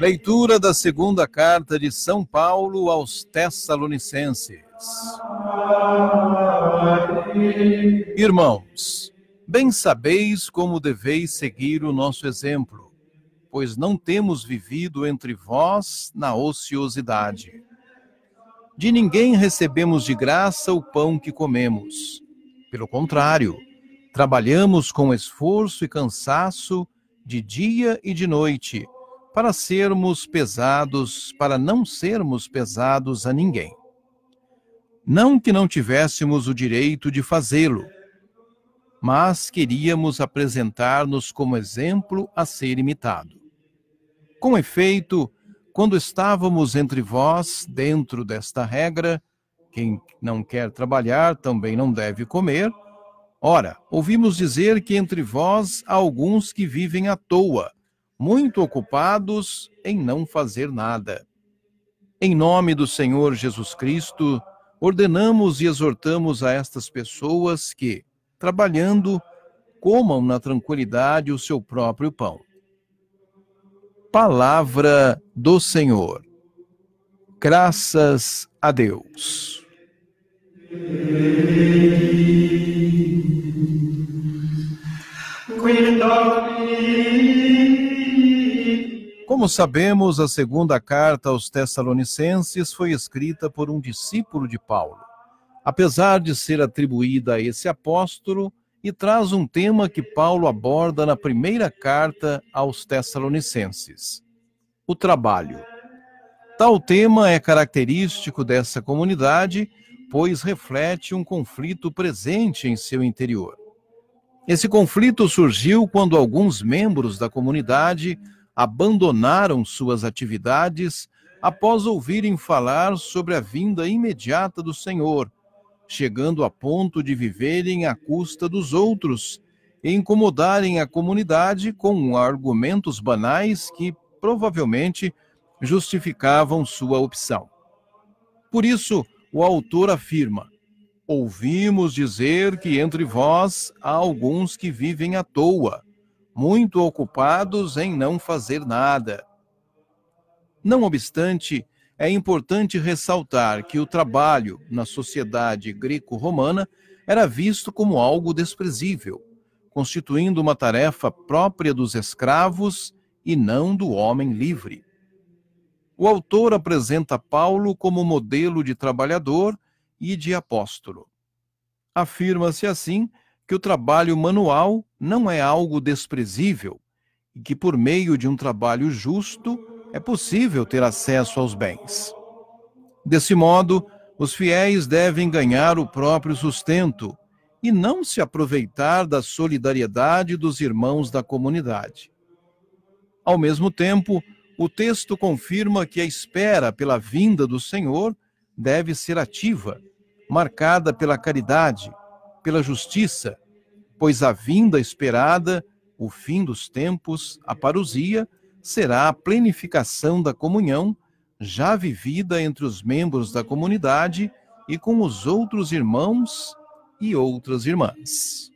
Leitura da segunda carta de São Paulo aos Tessalonicenses. Irmãos, bem sabeis como deveis seguir o nosso exemplo, pois não temos vivido entre vós na ociosidade. De ninguém recebemos de graça o pão que comemos. Pelo contrário, Trabalhamos com esforço e cansaço de dia e de noite, para sermos pesados, para não sermos pesados a ninguém. Não que não tivéssemos o direito de fazê-lo, mas queríamos apresentar-nos como exemplo a ser imitado. Com efeito, quando estávamos entre vós, dentro desta regra, quem não quer trabalhar também não deve comer, Ora, ouvimos dizer que entre vós há alguns que vivem à toa, muito ocupados em não fazer nada. Em nome do Senhor Jesus Cristo, ordenamos e exortamos a estas pessoas que, trabalhando, comam na tranquilidade o seu próprio pão. Palavra do Senhor. Graças a Deus. Como sabemos, a segunda carta aos Tessalonicenses foi escrita por um discípulo de Paulo. Apesar de ser atribuída a esse apóstolo, e traz um tema que Paulo aborda na primeira carta aos Tessalonicenses: o trabalho. Tal tema é característico dessa comunidade, pois reflete um conflito presente em seu interior. Esse conflito surgiu quando alguns membros da comunidade abandonaram suas atividades após ouvirem falar sobre a vinda imediata do Senhor, chegando a ponto de viverem à custa dos outros e incomodarem a comunidade com argumentos banais que provavelmente justificavam sua opção. Por isso, o autor afirma: Ouvimos dizer que entre vós há alguns que vivem à toa muito ocupados em não fazer nada. Não obstante, é importante ressaltar que o trabalho na sociedade greco-romana era visto como algo desprezível, constituindo uma tarefa própria dos escravos e não do homem livre. O autor apresenta Paulo como modelo de trabalhador e de apóstolo. Afirma-se assim que o trabalho manual não é algo desprezível e que, por meio de um trabalho justo, é possível ter acesso aos bens. Desse modo, os fiéis devem ganhar o próprio sustento e não se aproveitar da solidariedade dos irmãos da comunidade. Ao mesmo tempo, o texto confirma que a espera pela vinda do Senhor deve ser ativa, marcada pela caridade pela justiça, pois a vinda esperada, o fim dos tempos, a parousia, será a plenificação da comunhão já vivida entre os membros da comunidade e com os outros irmãos e outras irmãs.